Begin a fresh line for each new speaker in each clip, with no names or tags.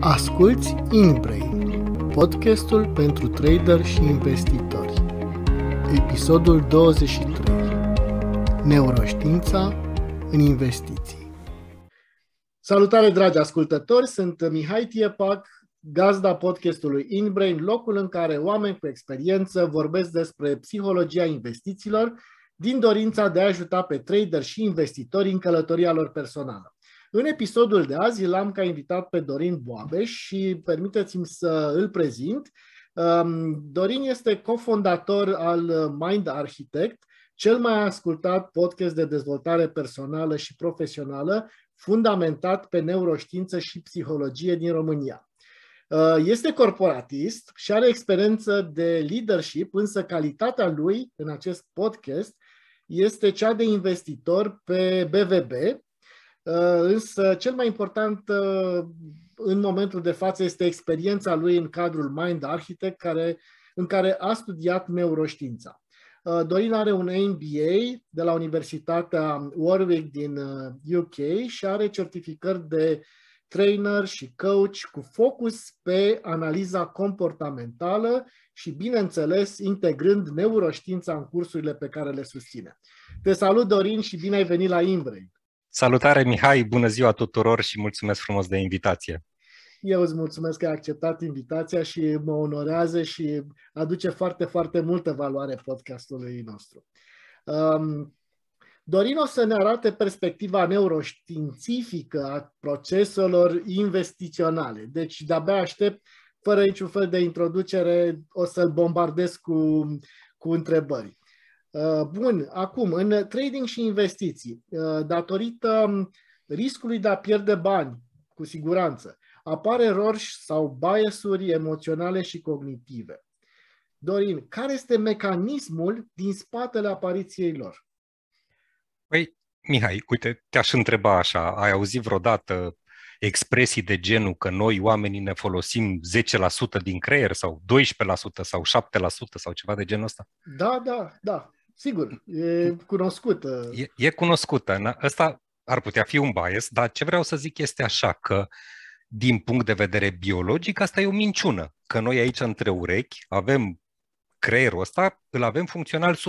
Asculți InBrain, podcastul pentru trader și investitori. Episodul 23. Neuroștiința în investiții. Salutare, dragi ascultători! Sunt Mihai Tiepac, gazda podcastului InBrain, locul în care oameni cu experiență vorbesc despre psihologia investițiilor din dorința de a ajuta pe trader și investitori în călătoria lor personală. În episodul de azi l-am ca invitat pe Dorin Boabeș și permiteți-mi să îl prezint. Um, Dorin este cofondator al Mind Architect, cel mai ascultat podcast de dezvoltare personală și profesională fundamentat pe neuroștiință și psihologie din România. Uh, este corporatist și are experiență de leadership, însă calitatea lui în acest podcast este cea de investitor pe BVB, Uh, însă, cel mai important uh, în momentul de față este experiența lui în cadrul Mind Architect, care, în care a studiat neuroștiința. Uh, Dorin are un MBA de la Universitatea Warwick din UK și are certificări de trainer și coach cu focus pe analiza comportamentală și, bineînțeles, integrând neuroștiința în cursurile pe care le susține. Te salut, Dorin, și bine ai venit la Imbrain.
Salutare Mihai, bună ziua tuturor și mulțumesc frumos de invitație.
Eu îți mulțumesc că ai acceptat invitația și mă onorează și aduce foarte, foarte multă valoare podcastului nostru. Um, Dorin o să ne arate perspectiva neuroștiințifică a proceselor investiționale. Deci de-abia aștept, fără niciun fel de introducere, o să-l bombardez cu, cu întrebări. Uh, bun, acum, în trading și investiții, uh, datorită um, riscului de a pierde bani, cu siguranță, apar erori sau biasuri emoționale și cognitive. Dorin, care este mecanismul din spatele apariției lor?
Păi, Mihai, uite, te-aș întreba așa, ai auzit vreodată expresii de genul că noi oamenii ne folosim 10% din creier sau 12% sau 7% sau ceva de genul ăsta?
Da, da, da. Sigur, e cunoscută. E,
e cunoscută. Na? Asta ar putea fi un bias, dar ce vreau să zic este așa, că din punct de vedere biologic, asta e o minciună. Că noi aici între urechi avem creierul ăsta, îl avem funcțional 100%.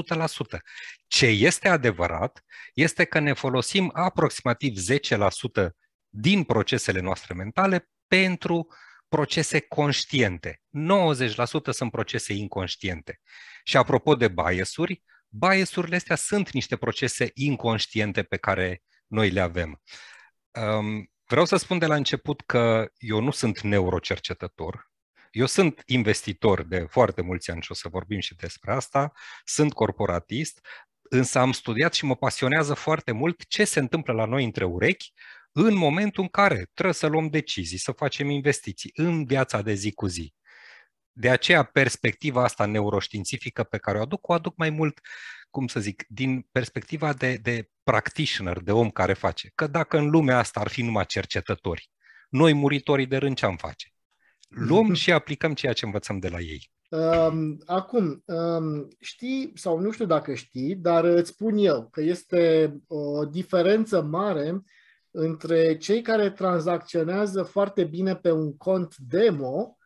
Ce este adevărat este că ne folosim aproximativ 10% din procesele noastre mentale pentru procese conștiente. 90% sunt procese inconștiente. Și apropo de biasuri, biasurile astea sunt niște procese inconștiente pe care noi le avem. Vreau să spun de la început că eu nu sunt neurocercetător. Eu sunt investitor de foarte mulți ani și o să vorbim și despre asta. Sunt corporatist, însă am studiat și mă pasionează foarte mult ce se întâmplă la noi între urechi în momentul în care trebuie să luăm decizii, să facem investiții în viața de zi cu zi. De aceea, perspectiva asta neuroștiințifică pe care o aduc, o aduc mai mult, cum să zic, din perspectiva de, de practitioner, de om care face. Că dacă în lumea asta ar fi numai cercetători, noi muritorii de rând ce am face? Luăm mhm. și aplicăm ceea ce învățăm de la ei.
Acum, știi sau nu știu dacă știi, dar îți spun eu că este o diferență mare între cei care tranzacționează foarte bine pe un cont demo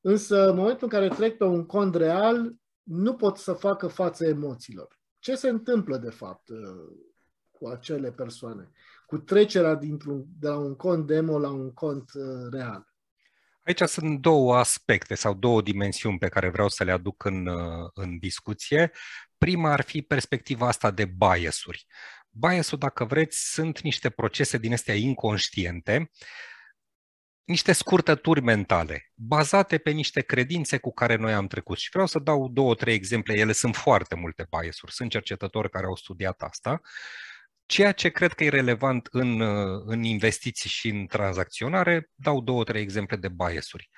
Însă, în momentul în care trec pe un cont real, nu pot să facă față emoțiilor. Ce se întâmplă, de fapt, uh, cu acele persoane? Cu trecerea dintr-un, de la un cont demo la un cont uh, real.
Aici sunt două aspecte sau două dimensiuni pe care vreau să le aduc în, uh, în discuție. Prima ar fi perspectiva asta de biasuri. ul dacă vreți, sunt niște procese din astea inconștiente niște scurtături mentale, bazate pe niște credințe cu care noi am trecut. Și vreau să dau două, trei exemple, ele sunt foarte multe biasuri, sunt cercetători care au studiat asta. Ceea ce cred că e relevant în, în investiții și în tranzacționare, dau două, trei exemple de biasuri.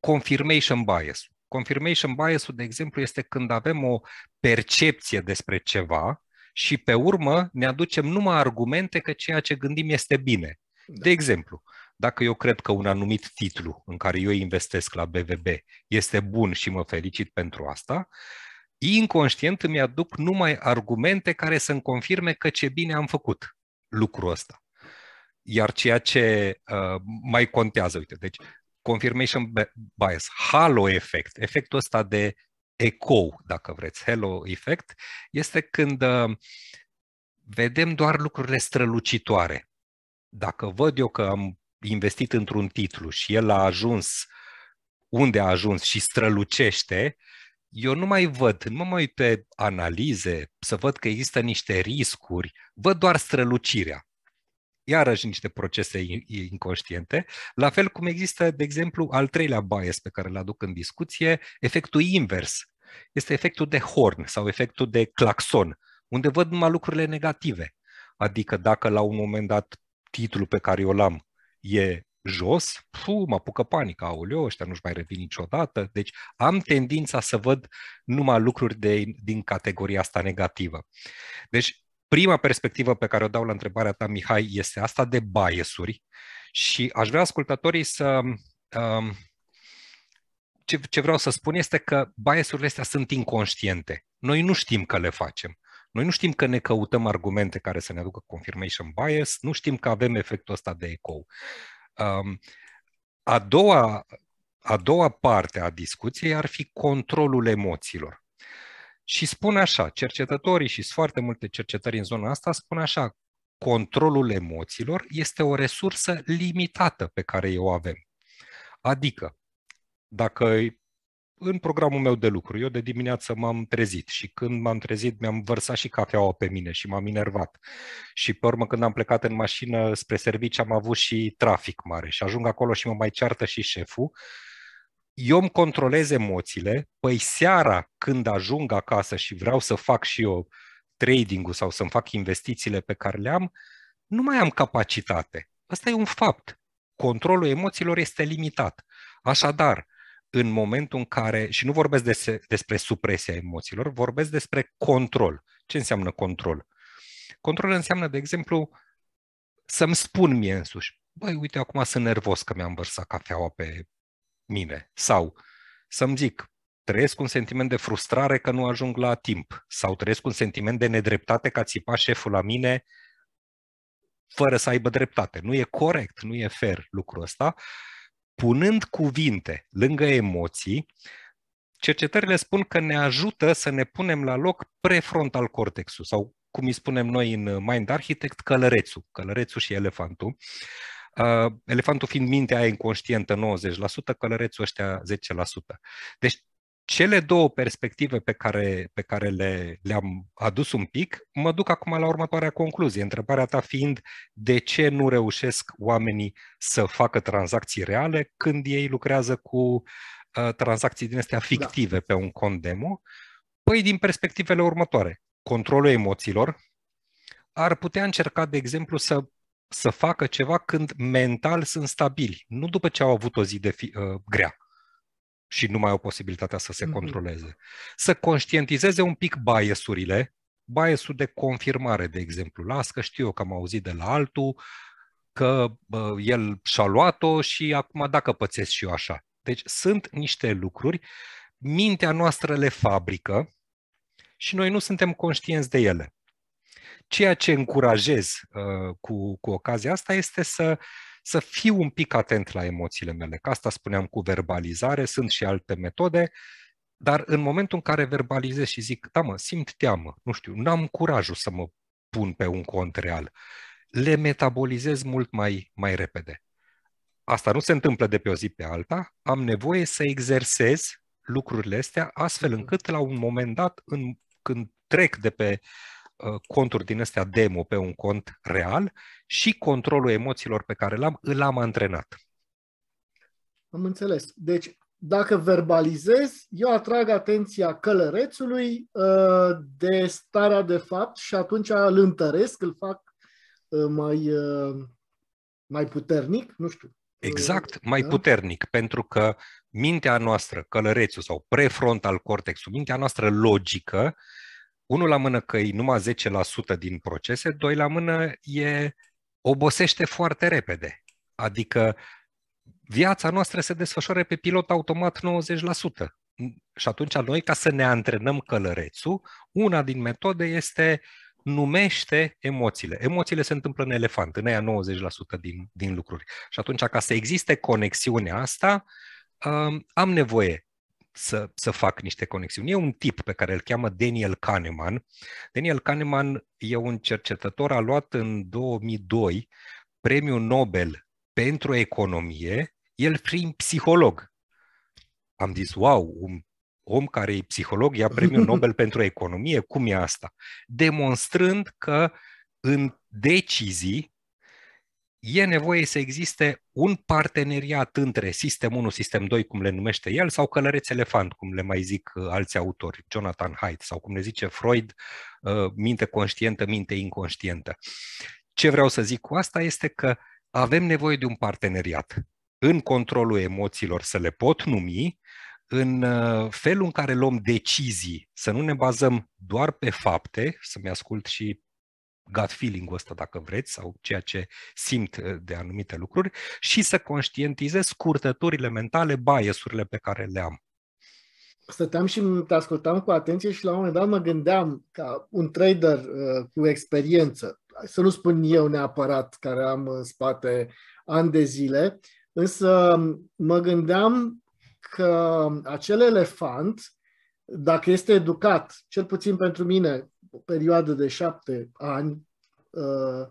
Confirmation bias. Confirmation bias de exemplu, este când avem o percepție despre ceva și pe urmă ne aducem numai argumente că ceea ce gândim este bine. Da. De exemplu, uh, dacă eu cred că un anumit titlu în care eu investesc la BVB este bun și mă felicit pentru asta, inconștient îmi aduc numai argumente care să-mi confirme că ce bine am făcut lucrul ăsta. Iar ceea ce uh, mai contează, uite, deci confirmation bias, halo effect, efectul ăsta de eco, dacă vreți, halo effect, este când uh, vedem doar lucrurile strălucitoare. Dacă văd eu că am investit într-un titlu și el a ajuns unde a ajuns și strălucește, eu nu mai văd, nu mă mai uit pe analize, să văd că există niște riscuri, văd doar strălucirea. Iarăși niște procese inconștiente, la fel cum există, de exemplu, al treilea bias pe care îl aduc în discuție, efectul invers. Este efectul de horn sau efectul de claxon, unde văd numai lucrurile negative. Adică dacă la un moment dat titlul pe care eu l-am e jos, pu, mă apucă panica, aoleo, ăștia nu-și mai revin niciodată. Deci am tendința să văd numai lucruri de, din categoria asta negativă. Deci prima perspectivă pe care o dau la întrebarea ta, Mihai, este asta de biasuri și aș vrea ascultătorii să... Um, ce, ce vreau să spun este că biasurile astea sunt inconștiente. Noi nu știm că le facem. Noi nu știm că ne căutăm argumente care să ne aducă confirmation bias, nu știm că avem efectul ăsta de Um, A doua, a doua parte a discuției ar fi controlul emoțiilor. Și spun așa, cercetătorii și foarte multe cercetări în zona asta, spun așa, controlul emoțiilor este o resursă limitată pe care o avem. Adică, dacă în programul meu de lucru. Eu de dimineață m-am trezit și când m-am trezit mi-am vărsat și cafeaua pe mine și m-am enervat. Și pe urmă când am plecat în mașină spre serviciu am avut și trafic mare și ajung acolo și mă mai ceartă și șeful. Eu îmi controlez emoțiile, păi seara când ajung acasă și vreau să fac și eu trading-ul sau să-mi fac investițiile pe care le am, nu mai am capacitate. Asta e un fapt. Controlul emoțiilor este limitat. Așadar, uh, în momentul în care, și nu vorbesc des, despre supresia emoțiilor, vorbesc despre control. Ce înseamnă control? Control înseamnă, de exemplu, să-mi spun mie însuși, băi, uite, acum sunt nervos că mi-am vărsat cafeaua pe mine. Sau să-mi zic, trăiesc un sentiment de frustrare că nu ajung la timp. Sau trăiesc un sentiment de nedreptate că a țipat șeful la mine fără să aibă dreptate. Nu e corect, nu e fair lucrul ăsta punând cuvinte lângă emoții, cercetările spun că ne ajută să ne punem la loc prefrontal cortexul sau cum îi spunem noi în Mind Architect, călărețul, călărețul și elefantul. Uh, elefantul fiind mintea inconștientă 90%, călărețul ăștia 10%. Deci cele două perspective pe care, pe care le, le-am adus un pic, mă duc acum la următoarea concluzie. Întrebarea ta fiind de ce nu reușesc oamenii să facă tranzacții reale când ei lucrează cu uh, tranzacții din astea da. fictive da. pe un cont demo? Păi din perspectivele următoare. Controlul emoțiilor ar putea încerca, de exemplu, să să facă ceva când mental sunt stabili, nu după ce au avut o zi de fi, uh, grea și nu mai au posibilitatea să se mhm. controleze. Să conștientizeze un pic biasurile, biasul de confirmare, de exemplu. Las că știu eu că am auzit de la altul, că bă, el și-a luat-o și acum dacă pățesc și eu așa. Deci sunt niște lucruri, mintea noastră le fabrică și noi nu suntem conștienți de ele. Ceea ce încurajez uh, cu, cu ocazia asta este să uh, să fiu un pic atent la emoțiile mele. Că asta spuneam cu verbalizare, sunt și alte metode, dar în momentul în care verbalizez și zic, da mă, simt teamă, nu știu, n-am curajul să mă pun pe un cont real, le metabolizez mult mai, mai repede. Asta nu se întâmplă de pe o zi pe alta, am nevoie să exersez lucrurile astea astfel încât la un moment dat, în, când trec de pe Uh, conturi din astea demo pe un cont real și controlul emoțiilor pe care l-am, îl am antrenat.
Am înțeles. Deci, dacă verbalizez, eu atrag atenția călărețului uh, de starea de fapt și atunci îl întăresc, îl fac uh, mai, mai puternic, nu știu.
Exact, mai da? puternic, pentru că mintea noastră, călărețul sau prefrontal cortexul, mintea noastră logică, uh, unul la mână că e numai 10% din procese, doi la mână e obosește foarte repede. Adică viața noastră se desfășoară pe pilot automat 90%. Și atunci noi, ca să ne antrenăm călărețul, una din metode este numește emoțiile. Emoțiile se întâmplă în elefant, în aia 90% din, din lucruri. Și atunci, ca să existe conexiunea asta, am nevoie să, să fac niște conexiuni. E un tip pe care îl cheamă Daniel Kahneman. Daniel Kahneman e un cercetător, a luat în 2002 premiul Nobel pentru economie, el fiind psiholog. Am zis, wow, un om care e psiholog ia premiul Nobel pentru economie, cum e asta? Demonstrând că în decizii e nevoie să existe un parteneriat între sistem 1, sistem 2, cum le numește el, sau călăreț elefant, cum le mai zic uh, alți autori, Jonathan Haidt, sau cum le zice Freud, uh, minte conștientă, minte inconștientă. Ce vreau să zic cu asta este că avem nevoie de un parteneriat în controlul emoțiilor, să le pot numi, în uh, felul în care luăm decizii, să nu ne bazăm doar pe fapte, să-mi ascult și gut feeling-ul ăsta, dacă vreți, sau ceea ce simt uh, de anumite lucruri și să conștientizez scurtăturile mentale, bias pe care le am.
Stăteam și te ascultam cu atenție și la un moment dat mă gândeam ca un trader uh, cu experiență, să nu spun eu neapărat care am în spate ani de zile, însă mă gândeam că acel elefant, dacă este educat, cel puțin pentru mine, o perioadă de șapte ani uh,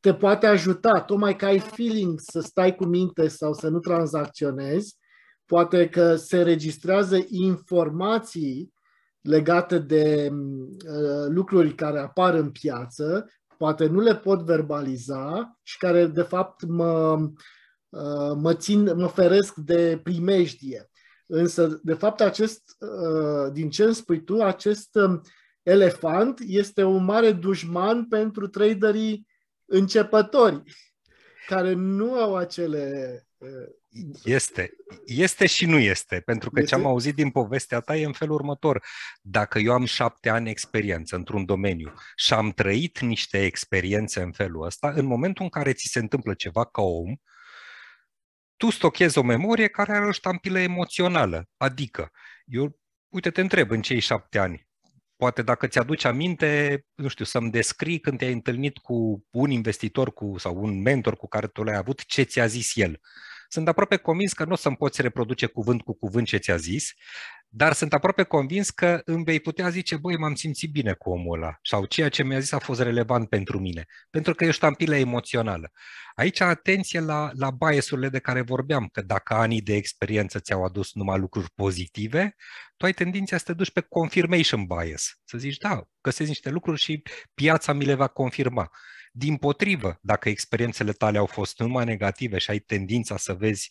te poate ajuta, tocmai că ai feeling să stai cu minte sau să nu tranzacționezi, poate că se registrează informații legate de uh, lucruri care apar în piață, poate nu le pot verbaliza și care de fapt mă, uh, mă, țin, mă feresc de primejdie. Însă, de fapt, acest, din ce îmi spui tu, acest um, elefant este un mare dușman pentru traderii începători care nu au acele uh,
este. Este și nu este, pentru că ce am auzit din povestea ta e în felul următor. Dacă eu am șapte ani experiență într-un domeniu și am trăit niște experiențe în felul ăsta, în momentul în care ți se întâmplă ceva ca om, tu stochezi o memorie care are o ștampilă emoțională. Adică, eu, uite, te întreb, în cei șapte ani, poate dacă ți-aduci aminte, nu știu, să-mi descrii când te-ai întâlnit cu un investitor cu, sau un mentor cu care tu l-ai avut, ce ți-a zis el. Uh, sunt aproape convins că nu o să-mi poți reproduce cuvânt cu cuvânt ce ți-a zis, dar sunt aproape convins că îmi vei putea zice, băi, m-am simțit bine cu omul ăla sau ceea ce mi-a zis a fost relevant pentru mine, pentru că e o ștampilă emoțională. Aici atenție la, la biasurile de care vorbeam, că dacă anii de experiență ți-au adus numai lucruri pozitive, tu ai tendința să te duci pe confirmation bias, să zici, da, găsești niște lucruri și piața mi le va confirma. Din potrivă, dacă experiențele tale au fost numai negative și ai tendința să vezi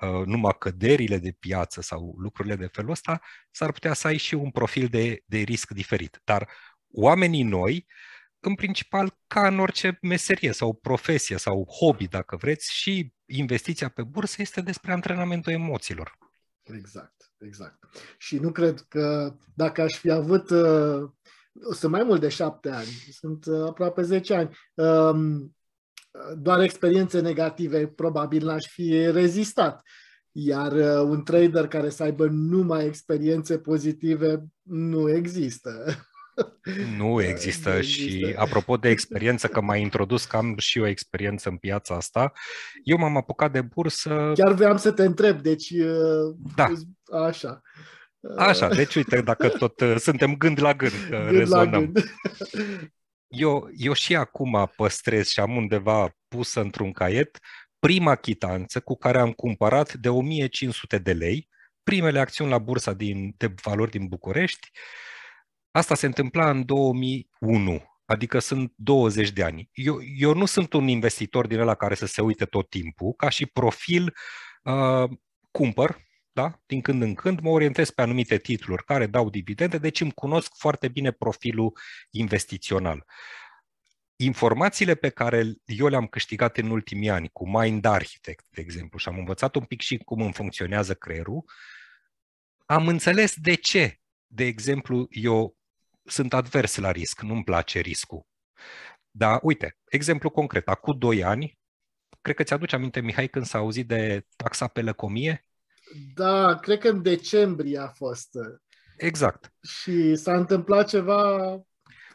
uh, numai căderile de piață sau lucrurile de felul ăsta, s-ar putea să ai și un profil de, de risc diferit. Dar oamenii noi, în principal, ca în orice meserie sau profesie sau hobby, dacă vreți, și investiția pe bursă este despre antrenamentul emoțiilor.
Exact, exact. Și nu cred că dacă aș fi avut uh, sunt mai mult de șapte ani, sunt uh, aproape zece ani. Um, doar experiențe negative probabil n-aș fi rezistat. Iar uh, un trader care să aibă numai experiențe pozitive nu există.
Nu există nu și există. apropo de experiență, că m-ai introdus că am și o experiență în piața asta, eu m-am apucat de bursă... Chiar
vreau să te întreb, deci... Uh, da. Așa. Așa, deci uite, dacă tot
uh, suntem gând la gând, că uh, gând rezonăm. La gând. Eu, eu și acum păstrez și am undeva pusă într-un caiet prima chitanță cu care am cumpărat de 1500 de lei primele acțiuni la bursa din, de valori din București. Asta se întâmpla în 2001, adică sunt 20 de ani. Eu, eu nu sunt un investitor din ăla care să se uite tot timpul, ca și profil uh, cumpăr, da? din când în când mă orientez pe anumite titluri care dau dividende, deci îmi cunosc foarte bine profilul investițional. Informațiile pe care eu le-am câștigat în ultimii ani, cu Mind Architect, de exemplu, și am învățat un pic și cum îmi funcționează creierul, am înțeles de ce, de exemplu, eu sunt advers la risc, nu-mi place riscul. Da, uite, exemplu concret, acum 2 ani, cred că ți-aduce aminte, Mihai, când s-a auzit de taxa pe lăcomie?
Da, cred că în decembrie a fost. Exact. Și s-a întâmplat ceva,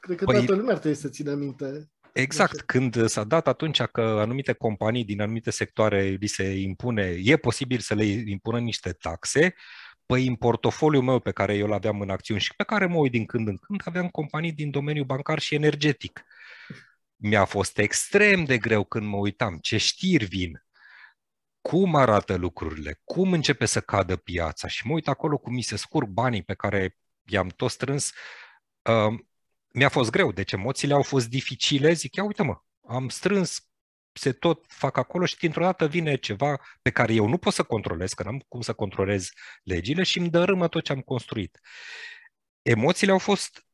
cred că păi, toată lumea trebuie să țină minte.
Exact, când s-a dat atunci că anumite companii din anumite sectoare li se impune, e posibil să le impună niște taxe, păi în portofoliul meu pe care eu îl aveam în acțiuni și pe care mă uit din când în când, aveam companii din domeniul bancar și energetic. Mi-a fost extrem de greu când mă uitam ce știri vin, cum arată lucrurile, cum începe să cadă piața și mă uit acolo cum mi se scurg banii pe care i-am tot strâns, uh, mi-a fost greu, deci emoțiile au fost dificile, zic, ia uite-mă, am strâns, se tot fac acolo și dintr-o dată vine ceva pe care eu nu pot să controlez, că n-am cum să controlez legile și îmi dărâmă tot ce am construit. Emoțiile au fost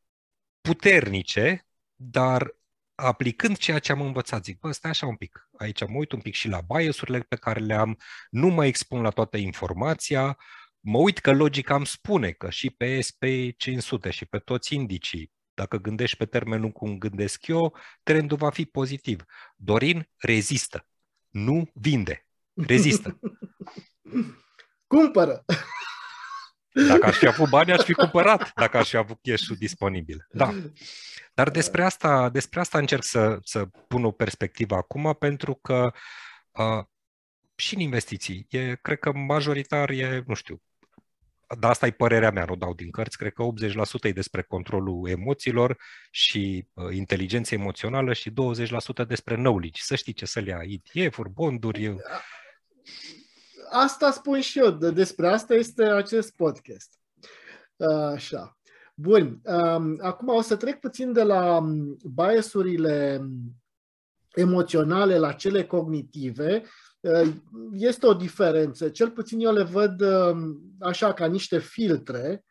puternice, dar aplicând ceea ce am învățat, zic, bă, stai așa un pic, aici mă uit un pic și la biasurile pe care le am, nu mă expun la toată informația, mă uit că logica am spune că și pe SP500 și pe toți indicii, dacă gândești pe termen lung cum gândesc eu, trendul va fi pozitiv. Dorin rezistă, nu vinde, rezistă.
Cumpără!
Dacă aș fi avut bani, aș fi cumpărat, dacă aș fi avut cash disponibil. Da. Dar despre asta, despre asta încerc să, să pun o perspectivă acum, pentru că uh, și în investiții, e, cred că majoritar e, nu știu, dar asta e părerea mea, nu dau din cărți, cred că 80% e despre controlul emoțiilor și uh, inteligența emoțională și 20% despre knowledge. Să știi ce să le ai, ETF-uri, bonduri
asta spun și eu, despre asta este acest podcast. Așa. Bun, um, acum o să trec puțin de la um, biasurile um, emoționale la cele cognitive. Uh, este o diferență, cel puțin eu le văd așa ca niște filtre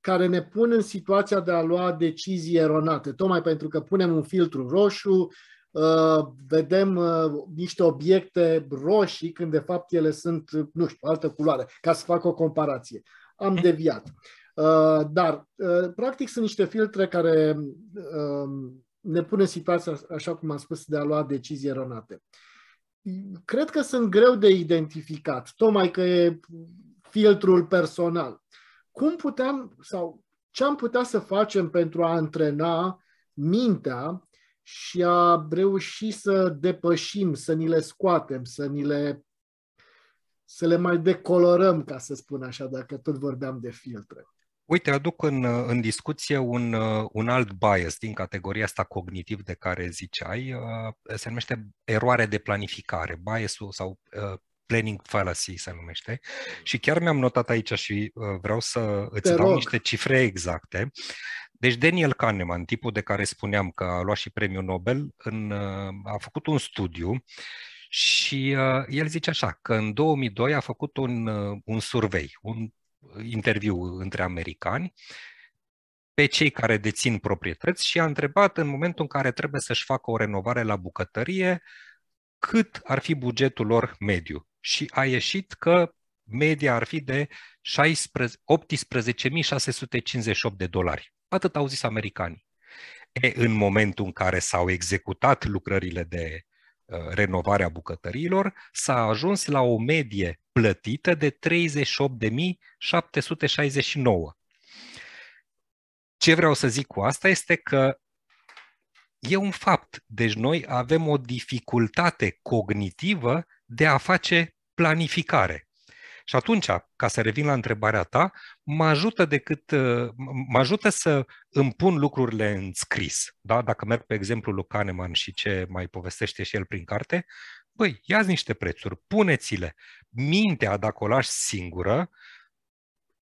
care ne pun în situația de a lua decizii eronate, tocmai pentru că punem un filtru roșu, Uh, vedem uh, niște obiecte roșii când de fapt ele sunt, nu știu, altă culoare, ca să fac o comparație. Am mhm. deviat. Uh, dar, practic, sunt niște filtre care um, ne pune în situația, așa cum am spus, de a lua decizii eronate. Cred că sunt greu de identificat, tocmai că e filtrul personal. Cum puteam sau ce am putea să facem pentru a antrena mintea și a reuși să depășim, să ni le scoatem, să ni le să le mai decolorăm, ca să spun așa, dacă tot vorbeam de filtre.
Uite, aduc în, în discuție un, un alt bias din categoria asta cognitiv de care ziceai. Uh, se numește eroare de planificare, biasul sau uh, planning fallacy se numește. Și chiar mi-am notat aici și uh, vreau să îți Te dau rog. niște cifre exacte. Deci Daniel Kahneman, tipul de care spuneam că a luat și premiul Nobel, în, a făcut un studiu și uh, el zice așa, că în 2002 a făcut un, uh, un survey, un interviu între americani pe cei care dețin proprietăți și a întrebat în momentul în care trebuie să-și facă o renovare la bucătărie, cât ar fi bugetul lor mediu. Și a ieșit că media ar fi de 18.658 de dolari. Atât au zis americanii. E, în momentul în care s-au executat lucrările de uh, renovare a bucătăriilor, s-a ajuns la o medie plătită de 38.769. Ce vreau să zic cu asta este că e un fapt. Deci noi avem o dificultate cognitivă de a face planificare. Și atunci, ca să revin la întrebarea ta, mă ajută, decât, uh, mă ajută să îmi pun lucrurile în scris. Da? Dacă merg pe exemplu lui Kahneman și ce mai povestește și el prin carte, băi, ia niște prețuri, puneți-le. Mintea, dacă o lași singură,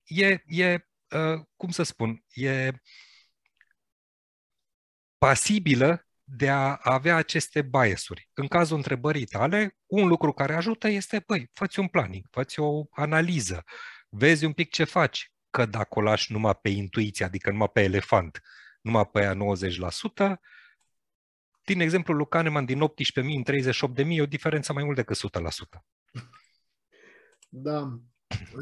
e, e uh, cum să spun, e pasibilă de a avea aceste biasuri. În cazul întrebării tale, un lucru care ajută este, păi, fă-ți un planning, fă-ți o analiză, vezi un pic ce faci, că dacă o lași numai pe intuiție, adică numai pe elefant, numai pe aia 90%, din exemplu lui Kahneman, din 18.000 în 38.000, e o diferență mai mult decât 100%.
Da,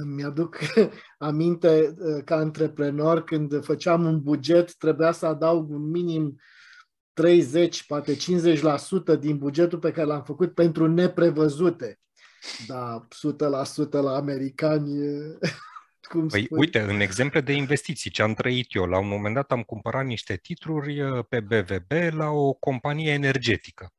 mi-aduc aminte uh, ca antreprenor când făceam un buget, trebuia să adaug un minim 30, poate 50% din bugetul pe care l-am făcut pentru neprevăzute. Da, 100% la americani cum păi, spui? uite,
în exemple de investiții, ce am trăit eu, la un moment dat am cumpărat niște titluri pe BVB la o companie energetică.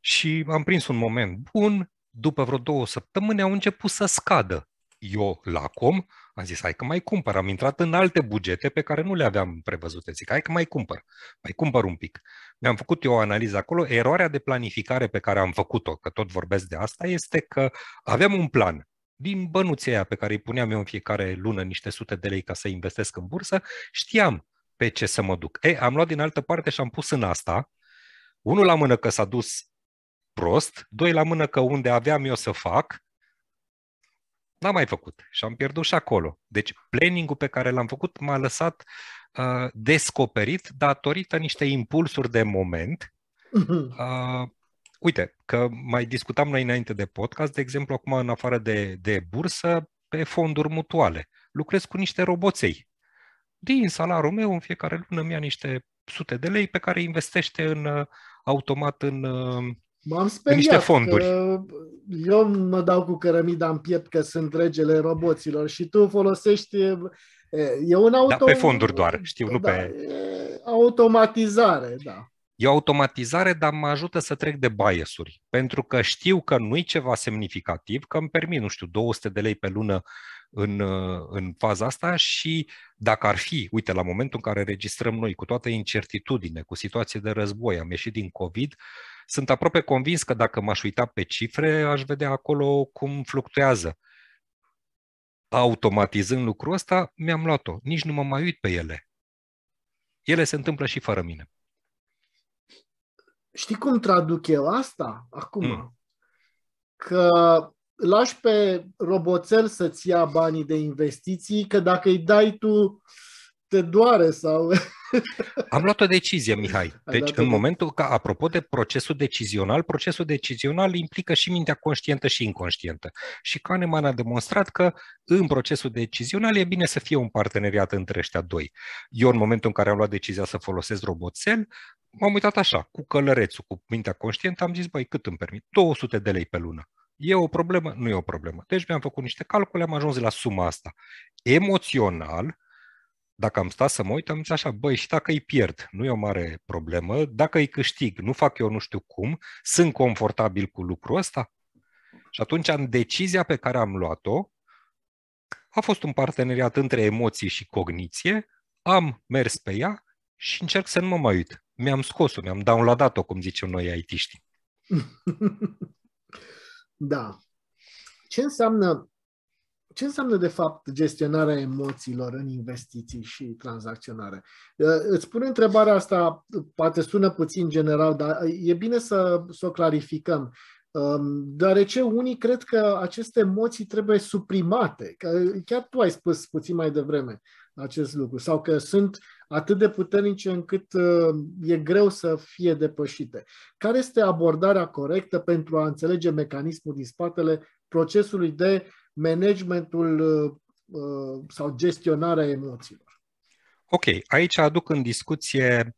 Și am prins un moment bun, după vreo două săptămâni au început să scadă eu com, am zis, hai că mai cumpăr. Am intrat în alte bugete pe care nu le aveam prevăzute. Zic, hai că mai cumpăr, mai cumpăr un pic. Mi-am făcut eu o analiză acolo. Eroarea de planificare pe care am făcut-o, că tot vorbesc de asta, este că aveam un plan din bănuții aia pe care îi puneam eu în fiecare lună niște sute de lei ca să investesc în bursă, știam pe ce să mă duc. E, am luat din altă parte și am pus în asta. Unul la mână că s-a dus prost, doi la mână că unde aveam eu să fac, n-am mai făcut și am pierdut și acolo. Deci planning-ul pe care l-am făcut m-a lăsat uh, descoperit datorită niște impulsuri de moment. Mhm. Uh, uite, că mai discutam noi înainte de podcast, de exemplu, acum în afară de, de bursă, pe fonduri mutuale. Lucrez cu niște roboței. Din salarul meu, în fiecare lună, mi-a niște sute de lei pe care investește în uh, automat în uh, M-am speriat niște fonduri.
Că eu mă dau cu cărămida în piept că sunt regele roboților și tu folosești... E un auto... Da, pe fonduri
doar, știu, nu da, pe...
Automatizare, da.
E o automatizare, dar mă ajută să trec de biasuri, pentru că știu că nu-i ceva semnificativ, că îmi permit, nu știu, 200 de lei pe lună în, în faza asta și dacă ar fi, uite, la momentul în care registrăm noi, cu toată incertitudine, cu situație de război, am ieșit din COVID, uh, sunt aproape convins că dacă m-aș uita pe cifre, aș vedea acolo cum fluctuează. Automatizând lucrul ăsta, mi-am luat-o. Nici nu mă mai uit pe ele. Ele se întâmplă și fără mine.
Știi cum traduc eu asta acum? Mm. Că lași pe roboțel să-ți ia banii de investiții, că dacă îi dai tu te doare sau...
Am luat o decizie, Mihai. Deci, în momentul că, apropo de procesul decizional, procesul decizional implică și mintea conștientă și inconștientă. Și Kahneman a demonstrat că în procesul decizional e bine să fie un parteneriat între ăștia doi. Eu, în momentul în care am luat decizia să folosesc roboțel, m-am uitat așa, cu călărețul, cu mintea conștientă, am zis, băi, cât îmi permit? 200 de lei pe lună. E o problemă? Nu e o problemă. Deci mi-am făcut niște calcule, am ajuns la suma asta. Emoțional, dacă am stat să mă uit, am zis așa, băi, și dacă îi pierd, nu e o mare problemă, dacă îi câștig, nu fac eu nu știu cum, sunt confortabil cu lucrul ăsta? Și atunci, în decizia pe care am luat-o, a fost un parteneriat între emoții și cogniție, am mers pe ea și încerc să nu mă mai uit. Mi-am scos-o, mi-am downloadat-o, cum zicem noi it
Da. Ce înseamnă ce înseamnă, de fapt, gestionarea emoțiilor în investiții și tranzacționare? Uh, îți pun întrebarea asta, poate sună puțin general, dar uh, e bine să, să o clarificăm. Um, deoarece unii cred că aceste emoții trebuie suprimate. Că uh, chiar tu ai spus puțin mai devreme acest lucru. Sau că sunt atât de puternice încât e greu să fie depășite. Care este abordarea corectă pentru a înțelege mecanismul din spatele procesului de uh, managementul uh, uh, sau gestionarea emoțiilor.
Ok, aici aduc în discuție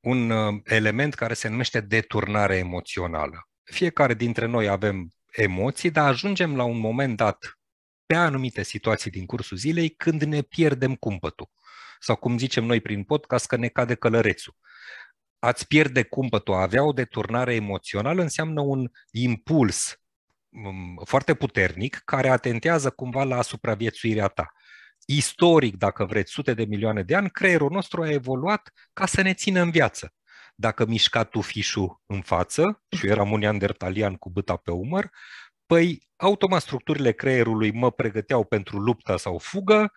un uh, element care se numește deturnare emoțională. Fiecare dintre noi avem emoții, dar ajungem la un moment dat pe anumite situații din cursul zilei când ne pierdem cumpătul. Sau cum zicem noi prin podcast că ne cade călărețul. Ați pierde cumpătul, avea o deturnare emoțională înseamnă un impuls foarte puternic care atentează cumva la supraviețuirea ta. Istoric, dacă vreți, sute de milioane de ani, creierul nostru a evoluat ca să ne țină în viață. Dacă mișca tu fișul în față, și eu eram un neandertalian cu băta pe umăr, păi automat structurile creierului mă pregăteau pentru luptă sau fugă,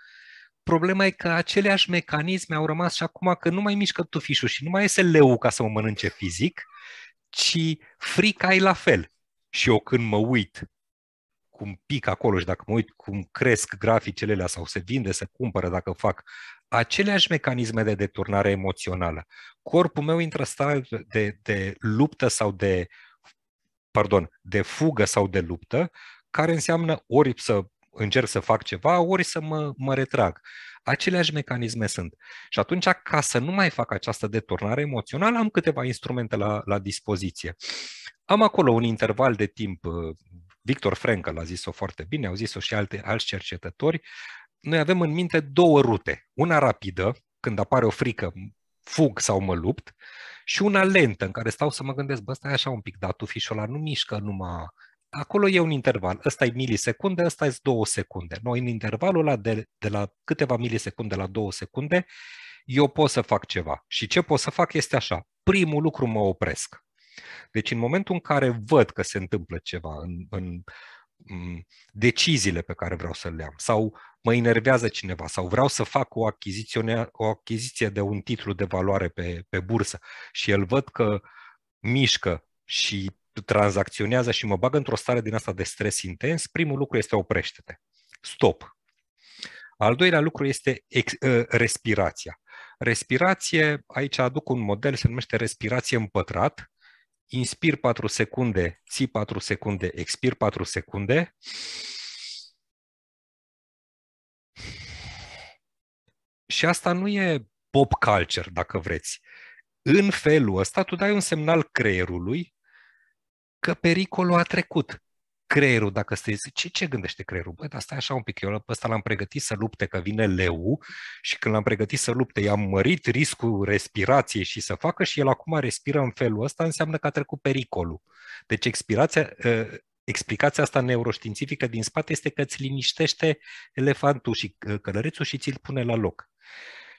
Problema e că aceleași mecanisme au rămas și acum că nu mai mișcă tufișul și nu mai iese leu ca să mă mănânce fizic, ci frica e la fel și eu când mă uit cum pic acolo și dacă mă uit cum cresc graficele alea sau se vinde, se cumpără dacă fac aceleași mecanisme de deturnare emoțională. Corpul meu intră stare de, de luptă sau de, pardon, de fugă sau de luptă, care înseamnă ori să încerc să fac ceva, ori să mă, mă retrag. Aceleași mecanisme sunt. Și atunci, ca să nu mai fac această deturnare emoțională, am câteva instrumente la, la dispoziție. Am acolo un interval de timp, uh, Victor Frankl a zis-o foarte bine, au zis-o și alte, alți cercetători, noi avem în minte două rute. Una rapidă, când apare o frică, fug sau mă lupt, și una lentă, în care stau să mă gândesc, bă, stai așa un pic, dar tu fișul ăla nu mișcă numai acolo e un interval. Ăsta e milisecunde, ăsta e două secunde. Noi în intervalul ăla de, de la câteva milisecunde la două secunde, eu pot să fac ceva. Și ce pot să fac este așa. Primul lucru mă opresc. Deci în momentul în care văd că se întâmplă ceva în, în mm, deciziile pe care vreau să le am sau mă enervează cineva sau vreau să fac o achiziție, o achiziție de un titlu de valoare pe, pe bursă și el văd că mișcă și tranzacționează și mă bag într-o stare din asta de stres intens, primul lucru este oprește-te. Stop. Al doilea lucru este ex, ă, respirația. Respirație, aici aduc un model, se numește respirație în pătrat. Inspir 4 secunde, ții 4 secunde, expir 4 secunde. Și asta nu e pop culture, dacă vreți. În felul ăsta, tu dai un semnal creierului că pericolul a trecut. Creierul, dacă stai, ce, ce gândește creierul? Băi, dar stai așa un pic, eu pe ăsta l-am pregătit să lupte, că vine leu și când l-am pregătit să lupte, i-am mărit riscul respirației și să facă și el acum respiră în felul ăsta, înseamnă că a trecut pericolul. Deci expirația, ă, explicația asta neuroștiințifică din spate este că îți liniștește elefantul și ă, călărețul și ți-l pune la loc.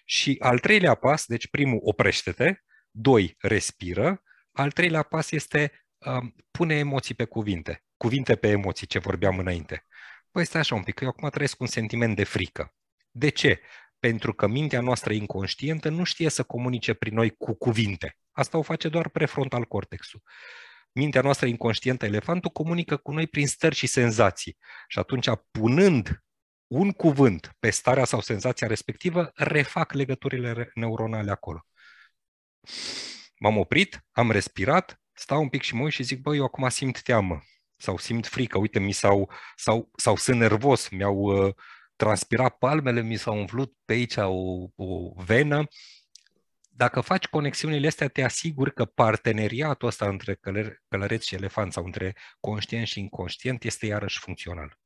Și al treilea pas, deci primul oprește-te, doi respiră, al treilea pas este Um, pune emoții pe cuvinte, cuvinte pe emoții, ce vorbeam înainte. Păi stai așa un pic, eu acum trăiesc un sentiment de frică. De ce? Pentru că mintea noastră inconștientă nu știe să comunice prin noi cu cuvinte. Asta o face doar prefrontal cortexul. Mintea noastră inconștientă, elefantul, comunică cu noi prin stări și senzații. Și atunci, punând un cuvânt pe starea sau senzația respectivă, refac legăturile neuronale acolo. M-am oprit, am respirat, stau un pic și mă uit și zic, băi, eu acum simt teamă sau simt frică, uite, mi s-au, sau, sau sunt nervos, mi-au uh, transpirat palmele, mi s-au umflut pe aici o, o venă. Dacă faci conexiunile astea, te asiguri că parteneriatul ăsta între călăre, călăreț și elefant sau între conștient și inconștient este iarăși funcțional.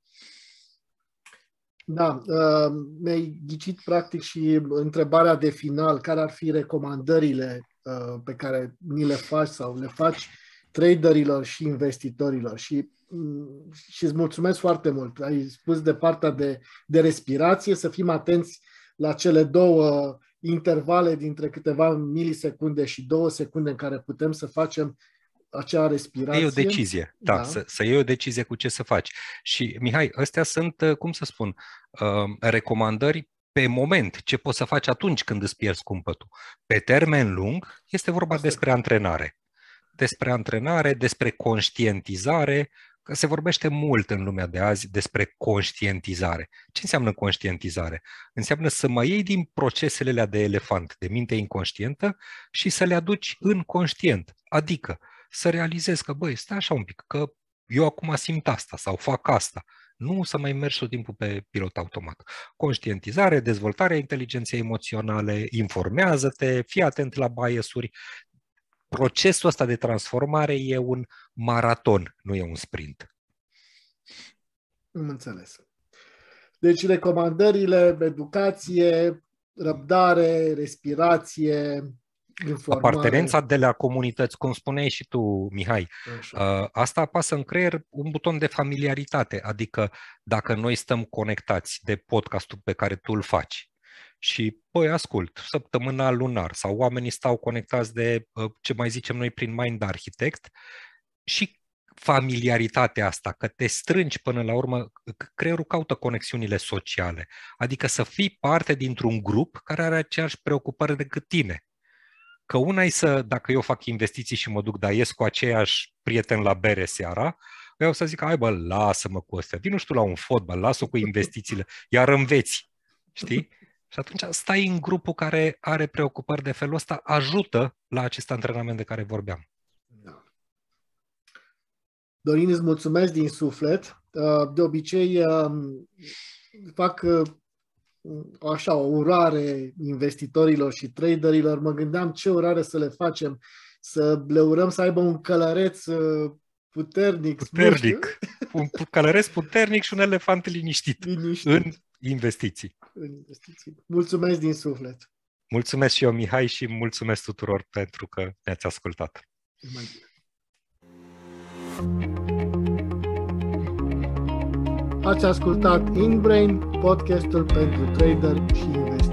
Da, uh, mi-ai ghicit practic și întrebarea de final, care ar fi recomandările Uh, pe care ni le faci sau le faci traderilor și investitorilor și mm, și îți mulțumesc foarte mult. Ai spus de partea de, de respirație, să fim atenți la cele două intervale dintre câteva milisecunde și două secunde în care putem să facem acea respirație. E o decizie, da, da. Să, să
iei o decizie cu ce să faci. Și, Mihai, astea sunt, uh, cum să spun, uh, recomandări pe moment, ce poți să faci atunci când îți pierzi cumpătul. Pe termen lung, este vorba Asta despre antrenare. Despre antrenare, despre conștientizare, că se vorbește mult în lumea de azi despre conștientizare. Ce înseamnă conștientizare? Înseamnă să mă iei din procesele de elefant, de minte inconștientă și să le aduci în conștient. Adică să realizezi că, băi, stai așa un pic, că eu acum simt asta sau fac asta nu să mai mergi tot timpul pe pilot automat. Conștientizare, dezvoltarea inteligenței emoționale, informează-te, fii atent la biasuri. Procesul ăsta de transformare e un maraton, nu e un sprint.
Nu înțeles. Deci recomandările, educație, răbdare, respirație, Informare. Apartenența
de la comunități, cum spuneai și tu, Mihai, Așa. Uh, asta apasă în creier un buton de familiaritate, adică dacă noi stăm conectați de podcastul pe care tu îl faci și, păi, ascult, săptămâna lunar sau oamenii stau conectați de uh, ce mai zicem noi prin Mind Architect și familiaritatea asta, că te strângi până la urmă, creierul caută conexiunile sociale, adică să fii parte dintr-un grup care are aceeași preocupări decât tine Că una e să, dacă eu fac investiții și mă duc, dar ies cu aceeași prieten la bere seara, eu să zic, hai bă, lasă-mă cu astea, vino și tu la un fotbal, lasă-o cu investițiile, iar înveți, știi? Și atunci stai în grupul care are preocupări de felul ăsta, ajută la acest antrenament de care vorbeam. Da.
Dorin, îți mulțumesc din suflet. Uh, de obicei um, fac uh, așa o urare investitorilor și traderilor. Mă gândeam ce urare să le facem, să le urăm să aibă un călăreț uh, puternic. Puternic.
Un călăreț puternic și un elefant liniștit, liniștit. în investiții.
În investiții. Mulțumesc din suflet.
Mulțumesc și eu, Mihai, și mulțumesc tuturor pentru că ne-ați ascultat. Mai
bine. Ați ascultat InBrain, podcastul pentru trader și investitori.